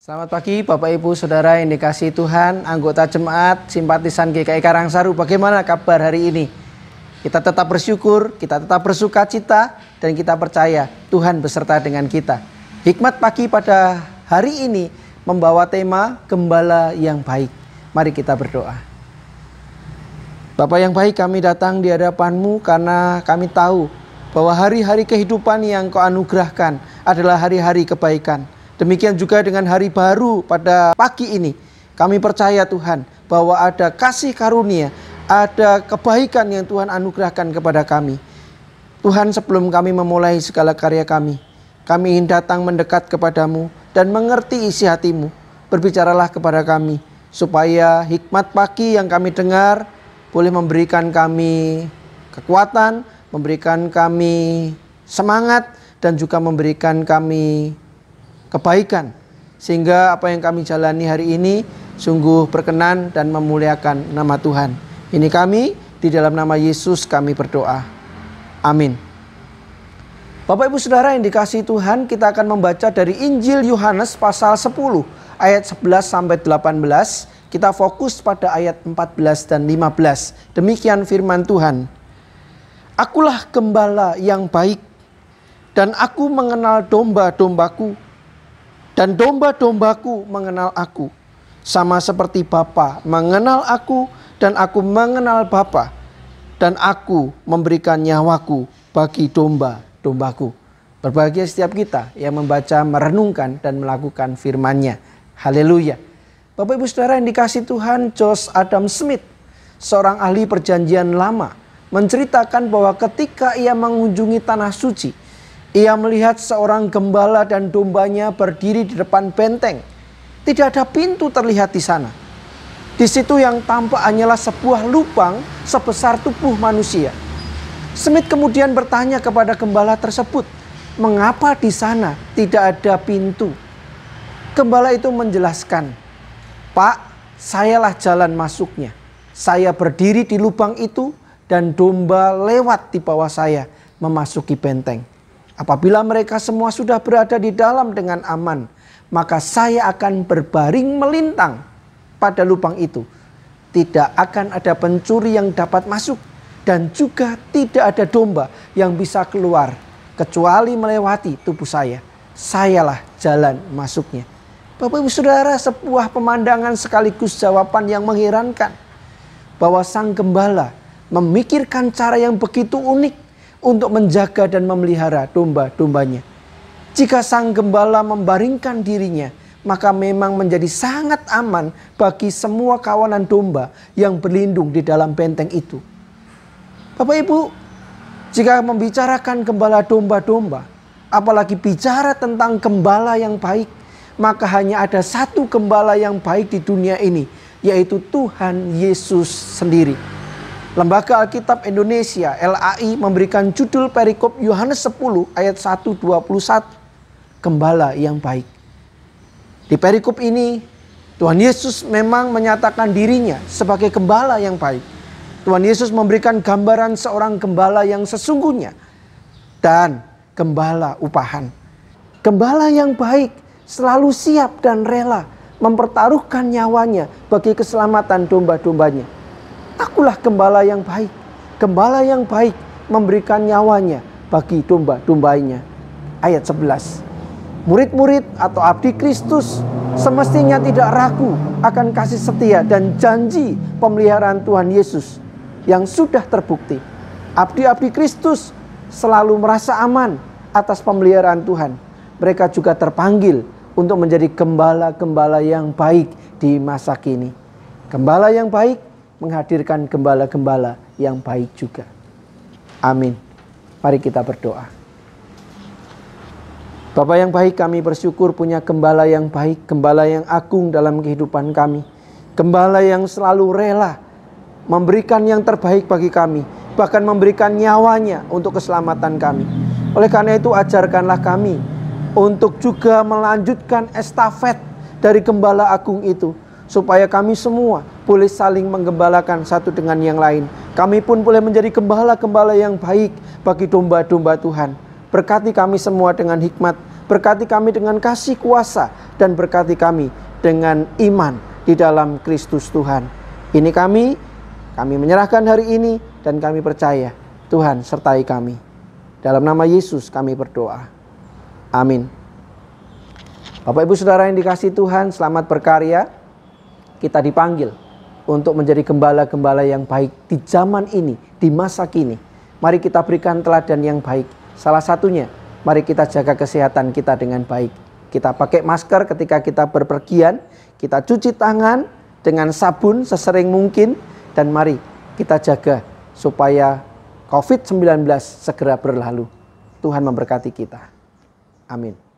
Selamat pagi Bapak Ibu Saudara yang dikasih Tuhan, anggota jemaat, simpatisan GKI Karangsaru. Bagaimana kabar hari ini? Kita tetap bersyukur, kita tetap bersuka cita, dan kita percaya Tuhan beserta dengan kita. Hikmat pagi pada hari ini membawa tema Gembala yang Baik. Mari kita berdoa. Bapak yang baik kami datang di hadapanmu karena kami tahu bahwa hari-hari kehidupan yang kau anugerahkan adalah hari-hari kebaikan Demikian juga dengan hari baru pada pagi ini. Kami percaya Tuhan bahwa ada kasih karunia, ada kebaikan yang Tuhan anugerahkan kepada kami. Tuhan sebelum kami memulai segala karya kami, kami ingin datang mendekat kepadamu dan mengerti isi hatimu. Berbicaralah kepada kami, supaya hikmat pagi yang kami dengar boleh memberikan kami kekuatan, memberikan kami semangat, dan juga memberikan kami kebaikan sehingga apa yang kami jalani hari ini sungguh berkenan dan memuliakan nama Tuhan. Ini kami di dalam nama Yesus kami berdoa. Amin. Bapak Ibu Saudara yang dikasih Tuhan, kita akan membaca dari Injil Yohanes pasal 10 ayat 11 sampai 18. Kita fokus pada ayat 14 dan 15. Demikian firman Tuhan. Akulah gembala yang baik dan aku mengenal domba-dombaku dan domba-dombaku mengenal aku, sama seperti Bapa mengenal aku dan aku mengenal Bapa dan aku memberikan nyawaku bagi domba-dombaku. Berbahagia setiap kita yang membaca, merenungkan dan melakukan firman-Nya. Haleluya. Bapak Ibu Saudara yang dikasih Tuhan, Josh Adam Smith, seorang ahli perjanjian lama, menceritakan bahwa ketika ia mengunjungi tanah suci, ia melihat seorang gembala dan dombanya berdiri di depan benteng. Tidak ada pintu terlihat di sana. Di situ yang tampak hanyalah sebuah lubang sebesar tubuh manusia. Smith kemudian bertanya kepada gembala tersebut, "Mengapa di sana tidak ada pintu?" Gembala itu menjelaskan, "Pak, sayalah jalan masuknya. Saya berdiri di lubang itu dan domba lewat di bawah saya memasuki benteng." Apabila mereka semua sudah berada di dalam dengan aman, maka saya akan berbaring melintang pada lubang itu. Tidak akan ada pencuri yang dapat masuk dan juga tidak ada domba yang bisa keluar kecuali melewati tubuh saya. Sayalah jalan masuknya. Bapak Ibu Saudara, sebuah pemandangan sekaligus jawaban yang mengherankan bahwa sang gembala memikirkan cara yang begitu unik untuk menjaga dan memelihara domba-dombanya. Jika sang gembala membaringkan dirinya, maka memang menjadi sangat aman bagi semua kawanan domba yang berlindung di dalam benteng itu. Bapak Ibu, jika membicarakan gembala domba-domba, apalagi bicara tentang gembala yang baik, maka hanya ada satu gembala yang baik di dunia ini, yaitu Tuhan Yesus sendiri. Lembaga Alkitab Indonesia LAI memberikan judul perikop Yohanes 10 ayat 121 Gembala yang baik. Di perikop ini Tuhan Yesus memang menyatakan dirinya sebagai gembala yang baik. Tuhan Yesus memberikan gambaran seorang gembala yang sesungguhnya dan gembala upahan. Gembala yang baik selalu siap dan rela mempertaruhkan nyawanya bagi keselamatan domba-dombanya. Akulah gembala yang baik. Gembala yang baik memberikan nyawanya bagi domba-dombanya. Ayat 11. Murid-murid atau abdi Kristus semestinya tidak ragu akan kasih setia dan janji pemeliharaan Tuhan Yesus yang sudah terbukti. Abdi-abdi Kristus selalu merasa aman atas pemeliharaan Tuhan. Mereka juga terpanggil untuk menjadi gembala-gembala yang baik di masa kini. Gembala yang baik menghadirkan gembala-gembala yang baik juga. Amin. Mari kita berdoa. Bapak yang baik kami bersyukur punya gembala yang baik, gembala yang agung dalam kehidupan kami. Gembala yang selalu rela memberikan yang terbaik bagi kami, bahkan memberikan nyawanya untuk keselamatan kami. Oleh karena itu ajarkanlah kami untuk juga melanjutkan estafet dari gembala agung itu supaya kami semua boleh saling menggembalakan satu dengan yang lain. Kami pun boleh menjadi gembala-gembala yang baik bagi domba-domba Tuhan. Berkati kami semua dengan hikmat, berkati kami dengan kasih kuasa, dan berkati kami dengan iman di dalam Kristus Tuhan. Ini kami, kami menyerahkan hari ini, dan kami percaya Tuhan sertai kami. Dalam nama Yesus kami berdoa. Amin. Bapak Ibu Saudara yang dikasih Tuhan, selamat berkarya kita dipanggil untuk menjadi gembala-gembala yang baik di zaman ini, di masa kini. Mari kita berikan teladan yang baik. Salah satunya, mari kita jaga kesehatan kita dengan baik. Kita pakai masker ketika kita berpergian, kita cuci tangan dengan sabun sesering mungkin, dan mari kita jaga supaya COVID-19 segera berlalu. Tuhan memberkati kita. Amin.